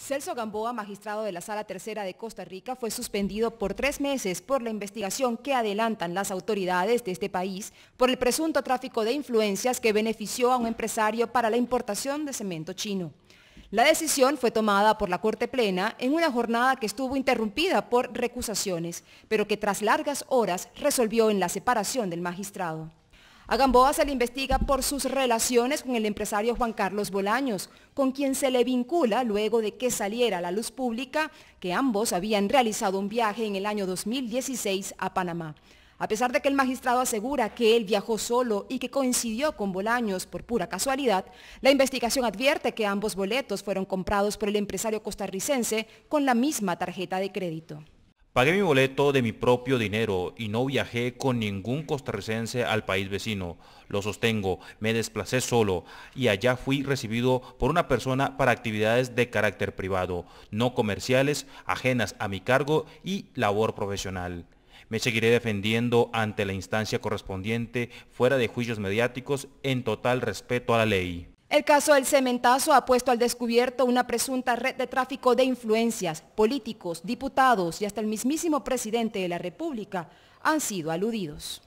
Celso Gamboa, magistrado de la Sala Tercera de Costa Rica, fue suspendido por tres meses por la investigación que adelantan las autoridades de este país por el presunto tráfico de influencias que benefició a un empresario para la importación de cemento chino. La decisión fue tomada por la Corte Plena en una jornada que estuvo interrumpida por recusaciones, pero que tras largas horas resolvió en la separación del magistrado. A Gamboa se le investiga por sus relaciones con el empresario Juan Carlos Bolaños, con quien se le vincula luego de que saliera a la luz pública que ambos habían realizado un viaje en el año 2016 a Panamá. A pesar de que el magistrado asegura que él viajó solo y que coincidió con Bolaños por pura casualidad, la investigación advierte que ambos boletos fueron comprados por el empresario costarricense con la misma tarjeta de crédito. Pagué mi boleto de mi propio dinero y no viajé con ningún costarricense al país vecino. Lo sostengo, me desplacé solo y allá fui recibido por una persona para actividades de carácter privado, no comerciales, ajenas a mi cargo y labor profesional. Me seguiré defendiendo ante la instancia correspondiente, fuera de juicios mediáticos, en total respeto a la ley. El caso del cementazo ha puesto al descubierto una presunta red de tráfico de influencias. Políticos, diputados y hasta el mismísimo presidente de la República han sido aludidos.